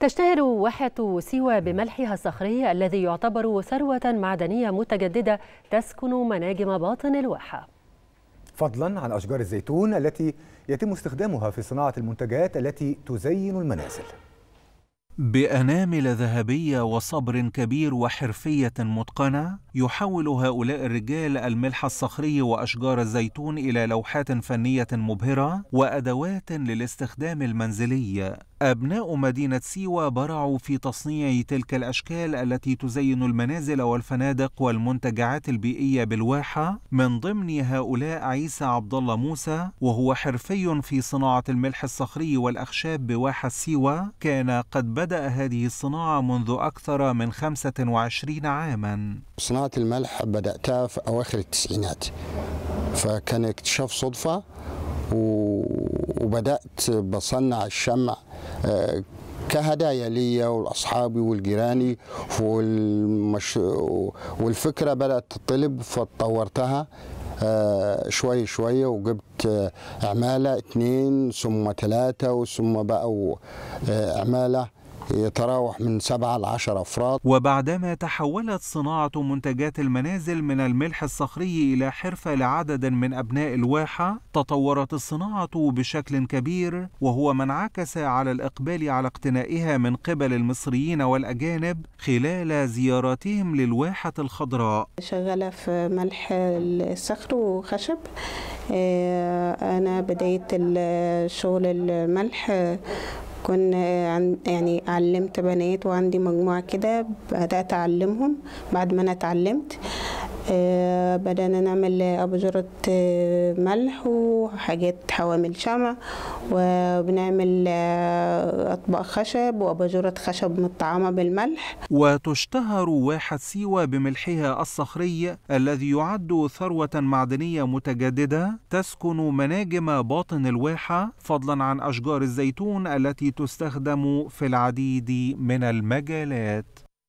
تشتهر واحة سيوة بملحها الصخري الذي يعتبر ثروة معدنية متجددة تسكن مناجم باطن الواحة فضلا عن أشجار الزيتون التي يتم استخدامها في صناعة المنتجات التي تزين المنازل بأنامل ذهبية وصبر كبير وحرفية متقنة يحول هؤلاء الرجال الملح الصخري وأشجار الزيتون إلى لوحات فنية مبهرة وأدوات للاستخدام المنزلي أبناء مدينة سيوة برعوا في تصنيع تلك الأشكال التي تزين المنازل والفنادق والمنتجعات البيئية بالواحة من ضمن هؤلاء عيسى عبد الله موسى وهو حرفي في صناعة الملح الصخري والأخشاب بواحة سيوة كان قد بدأ هذه الصناعة منذ أكثر من 25 عاما صناعة الملح بدأتها في أواخر التسعينات فكان اكتشاف صدفة وبدأت بصنع الشمع كهدايا لي ولاصحابي والجيراني والمش... والفكره بدات تطلب فطورتها آه، شوي شوي وجبت آه، عمالة اثنين ثم ثلاثة ثم بقوا آه، عمالة يتراوح من 7 ل 10 أفراد وبعدما تحولت صناعة منتجات المنازل من الملح الصخري إلى حرفة لعدد من أبناء الواحة تطورت الصناعة بشكل كبير وهو ما انعكس على الإقبال على اقتنائها من قبل المصريين والأجانب خلال زياراتهم للواحة الخضراء شغالة في ملح الصخر وخشب آه، أنا بداية شغل الملح كنا آه، يعني علمت بنات وعندي مجموعة كده بدأت أعلمهم بعد ما أنا اتعلمت آه، بدأنا نعمل أبجرة آه، ملح وحاجات حوامل شمع وبنعمل آه، أطباق خشب وأبجرة خشب مطعمة بالملح وتشتهر واحة سيوة بملحها الصخري الذي يعد ثروة معدنية متجددة تسكن مناجم باطن الواحة فضلا عن أشجار الزيتون التي تستخدم في العديد من المجالات